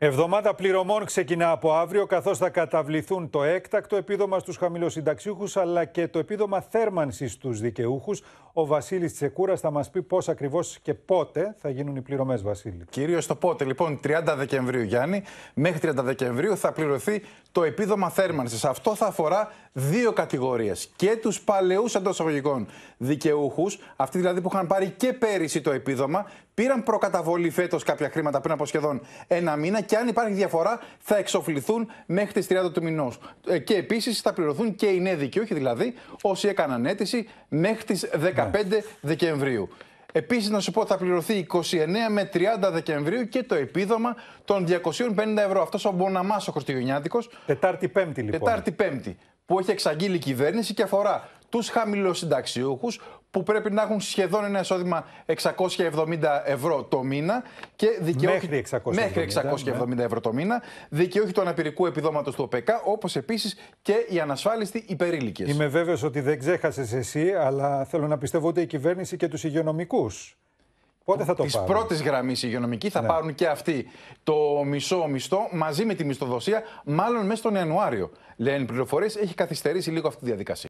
Εβδομάδα πληρωμών ξεκινά από αύριο, καθώς θα καταβληθούν το έκτακτο επίδομα στους χαμηλοσυνταξιούχους αλλά και το επίδομα θέρμανσης στους δικαιούχους. Ο Βασίλης Τσεκούρας θα μας πει πώς ακριβώς και πότε θα γίνουν οι πληρωμές, Βασίλη. Κυρίως το πότε, λοιπόν, 30 Δεκεμβρίου, Γιάννη, μέχρι 30 Δεκεμβρίου θα πληρωθεί το επίδομα θέρμανσης. Αυτό θα αφορά δύο κατηγορίες. Και τους παλαιούς εντός δικαιούχους, αυτοί δηλαδή που είχαν πάρει και πέρυσι το επίδομα, πήραν προκαταβολή φέτος κάποια χρήματα πριν από σχεδόν ένα μήνα και αν υπάρχει διαφορά θα εξοφληθούν μέχρι τις 30 του μηνός. Ε, και επίσης θα πληρωθούν και οι νέοι δικαιούχοι, δηλαδή όσοι έκαναν αίτηση μέχρι τις 15 ναι. Δεκεμβρίου. Επίσης να σου πω θα πληρωθεί 29 με 30 Δεκεμβρίου και το επίδομα των 250 ευρώ. Αυτός ο Μποναμάς ο Χριστουγεννιάτικος. Τετάρτη Πέμπτη λοιπόν. Τετάρτη Πέμπτη που έχει εξαγγείλει η κυβέρνηση και αφορά τους χαμηλοσυνταξιούχους που πρέπει να έχουν σχεδόν ένα εισόδημα 670 ευρώ το μήνα. Και δικαιούχοι... Μέχρι 670, μέχρι 670 ναι. ευρώ το μήνα. Δικαιώχει του αναπηρικού επιδόματος του ΟΠΕΚΑ, όπως επίσης και οι ανασφάλιστοι υπερήλικες. Είμαι βέβαιος ότι δεν ξέχασες εσύ, αλλά θέλω να πιστεύω ότι η κυβέρνηση και τους υγειονομικούς. Πότε θα το Της πρώτης γραμμής υγειονομική θα ναι. πάρουν και αυτοί το μισό μισθό μαζί με τη μισθοδοσία, μάλλον μέσα στον Ιανουάριο. Λένε πληροφορίες, έχει καθυστερήσει λίγο αυτή τη διαδικασία.